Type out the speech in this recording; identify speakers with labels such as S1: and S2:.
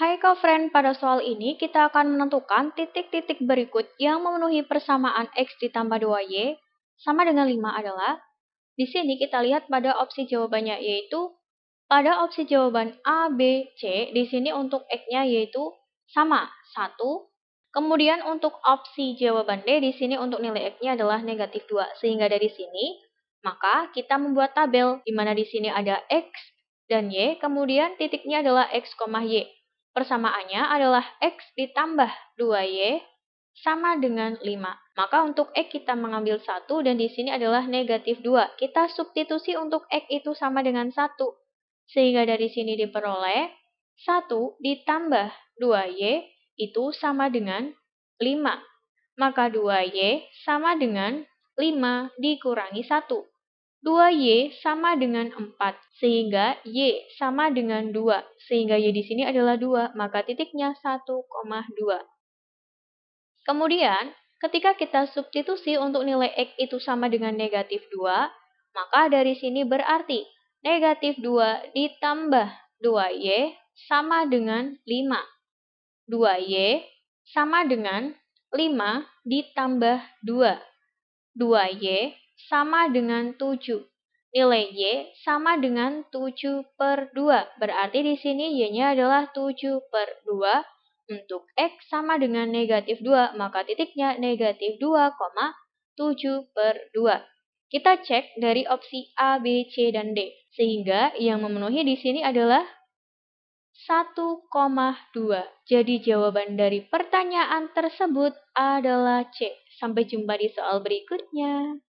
S1: Hai kak friend pada soal ini kita akan menentukan titik-titik berikut yang memenuhi persamaan X ditambah 2Y sama dengan 5 adalah di sini kita lihat pada opsi jawabannya yaitu pada opsi jawaban A, B, C di sini untuk X-nya yaitu sama 1 Kemudian untuk opsi jawaban D di sini untuk nilai X-nya adalah negatif 2. Sehingga dari sini, maka kita membuat tabel di mana di sini ada X dan Y, kemudian titiknya adalah X, Y. Persamaannya adalah X ditambah 2Y sama dengan 5. Maka untuk X kita mengambil 1 dan di sini adalah negatif 2. Kita substitusi untuk X itu sama dengan 1. Sehingga dari sini diperoleh 1 ditambah 2Y itu sama dengan 5. Maka 2Y sama dengan 5 dikurangi 1. 2Y sama dengan 4, sehingga Y sama dengan 2, sehingga Y di sini adalah 2, maka titiknya 1,2. Kemudian, ketika kita substitusi untuk nilai X itu sama dengan negatif 2, maka dari sini berarti negatif 2 ditambah 2Y sama dengan 5. 2Y sama dengan 5 ditambah 2. 2Y sama dengan 7. Nilai Y sama dengan 7 per 2. Berarti di sini Y-nya adalah 7 per 2. Untuk X sama dengan negatif 2, maka titiknya negatif 2, 7 per 2. Kita cek dari opsi A, B, C, dan D. Sehingga yang memenuhi di sini adalah 1,2. Jadi jawaban dari pertanyaan tersebut adalah C. Sampai jumpa di soal berikutnya.